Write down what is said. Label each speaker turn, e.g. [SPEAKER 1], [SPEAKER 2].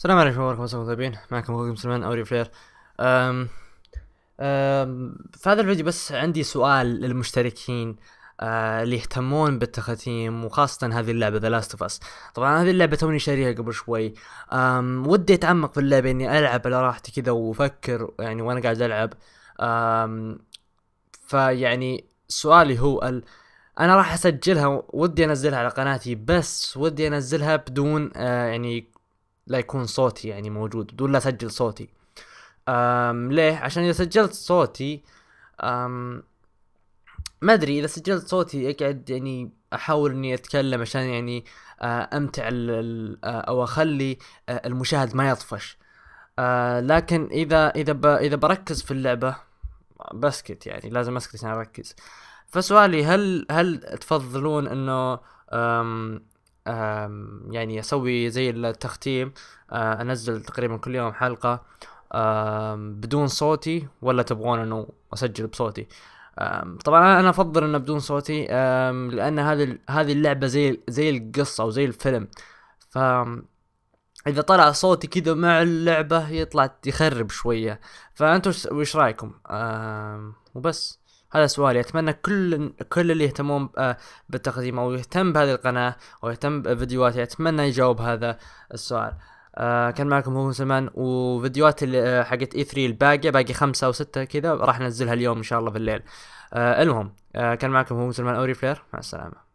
[SPEAKER 1] السلام عليكم ورحمة الله وبركاته معكم اخوكم سلمان اوري فلير أم أم في هذا الفيديو بس عندي سؤال للمشتركين آه، اللي يهتمون بالتختيم وخاصة هذه اللعبة ذا لاست اوف اس طبعا هذه اللعبة توني شاريها قبل شوي أم ودي اتعمق في اللعبة اني العب على راحتي كذا وافكر يعني وانا قاعد العب أم فيعني سؤالي هو ال... انا راح اسجلها ودي انزلها على قناتي بس ودي انزلها بدون آه يعني لا يكون صوتي يعني موجود بدون لا اسجل صوتي أم ليه عشان اذا سجلت صوتي أم ما ادري اذا سجلت صوتي اقعد يعني احاول اني اتكلم عشان يعني آه، امتع آه، او اخلي آه، المشاهد ما يطفش لكن اذا اذا اذا بركز في اللعبه بسكت يعني لازم اسكت عشان اركز فسؤالي هل هل تفضلون انه يعني اسوي زي التختيم آه، انزل تقريبا كل يوم حلقه بدون صوتي ولا تبغون انه اسجل بصوتي طبعا انا افضل انه بدون صوتي لان هذه هذه اللعبه زي زي القصه زي الفيلم ف اذا طلع صوتي كذا مع اللعبه يطلع يخرب شويه فانتوا وش رايكم وبس هذا سؤالي اتمنى كل كل اللي يهتمون آه، بالتقديم او يهتم بهذه القناه او يهتم بفيديوهاتي اتمنى يجاوب هذا السؤال آه كان معكم هو سلمان وفيديوهات آه، حقت اي e 3 الباقيه باقي خمسة او ستة كذا راح انزلها اليوم ان شاء الله بالليل آه المهم آه كان معكم هو سلمان اوري فلير مع السلامه